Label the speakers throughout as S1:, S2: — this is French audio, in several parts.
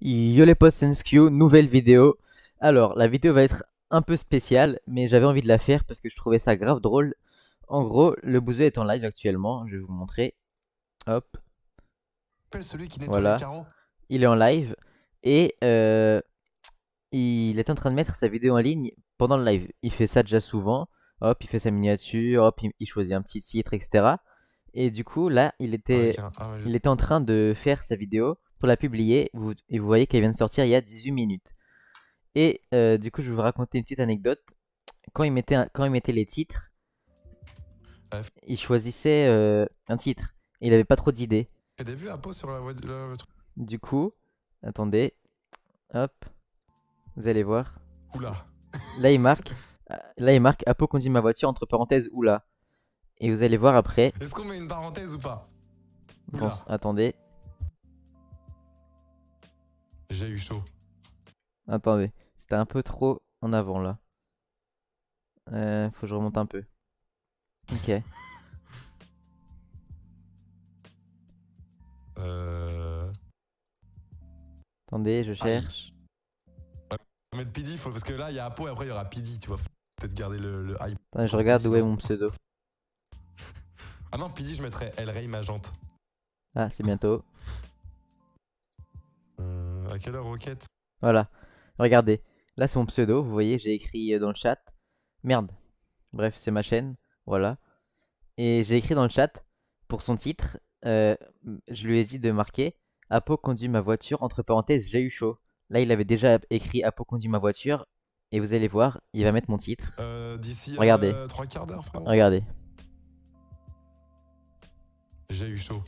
S1: Yo les c'est Senskyu, nouvelle vidéo. Alors, la vidéo va être un peu spéciale, mais j'avais envie de la faire parce que je trouvais ça grave drôle. En gros, le bouseux est en live actuellement, je vais vous montrer. Hop. voilà. Il est en live et euh, il est en train de mettre sa vidéo en ligne pendant le live. Il fait ça déjà souvent. Hop, il fait sa miniature, hop, il choisit un petit titre, etc. Et du coup, là, il était, ah ah il était en train de faire sa vidéo pour la publier. et vous voyez qu'elle vient de sortir il y a 18 minutes. Et euh, du coup, je vais vous raconter une petite anecdote. Quand il mettait, quand les titres, il choisissait euh, un titre. Il n'avait pas trop d'idées. Du coup, attendez. Hop. Vous allez voir. Oula. Là, il marque. Là, il marque Apo conduit ma voiture entre parenthèses oula. Et vous allez voir après. Est-ce qu'on met une parenthèse ou pas attendez. J'ai eu chaud. Attendez, c'était un peu trop en avant là. Euh, faut que je remonte un peu. Ok. euh... Attendez, je ah, cherche. Ah, mais mettre PD, faut... parce que là, il y a Apo et après, il y aura PD, tu vois. Peut-être garder le, le hype. Attends, je regarde où est mon pseudo. ah non, PD, je mettrais El Rey Magente. Ah, c'est bientôt quelle Voilà. Regardez. Là, c'est mon pseudo. Vous voyez, j'ai écrit euh, dans le chat. Merde. Bref, c'est ma chaîne. Voilà. Et j'ai écrit dans le chat pour son titre. Euh, je lui ai dit de marquer Apo conduit ma voiture. Entre parenthèses, j'ai eu chaud. Là, il avait déjà écrit Apo conduit ma voiture. Et vous allez voir, il va mettre mon titre. Euh, d'ici Regardez. d'heure, Regardez. J'ai eu chaud.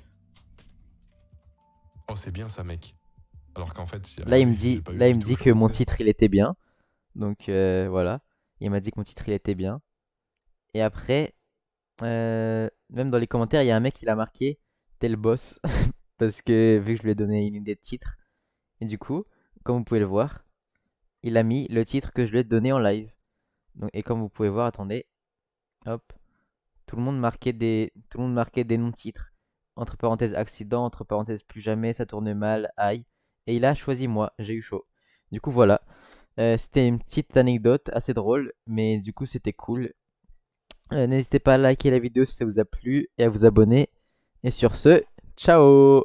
S1: Oh, c'est bien ça, mec fait, là, il me dit, là, il me dit que mon titre, il était bien. Donc euh, voilà, il m'a dit que mon titre, il était bien. Et après, euh, même dans les commentaires, il y a un mec qui l'a marqué tel boss parce que vu que je lui ai donné une idée de titre. Et du coup, comme vous pouvez le voir, il a mis le titre que je lui ai donné en live. et comme vous pouvez voir, attendez, hop, tout le monde marquait des, tout le monde marquait des noms de titres. Entre parenthèses accident, entre parenthèses plus jamais, ça tourne mal, aïe et il a choisi moi, j'ai eu chaud. Du coup voilà, euh, c'était une petite anecdote assez drôle, mais du coup c'était cool. Euh, n'hésitez pas à liker la vidéo si ça vous a plu et à vous abonner. Et sur ce, ciao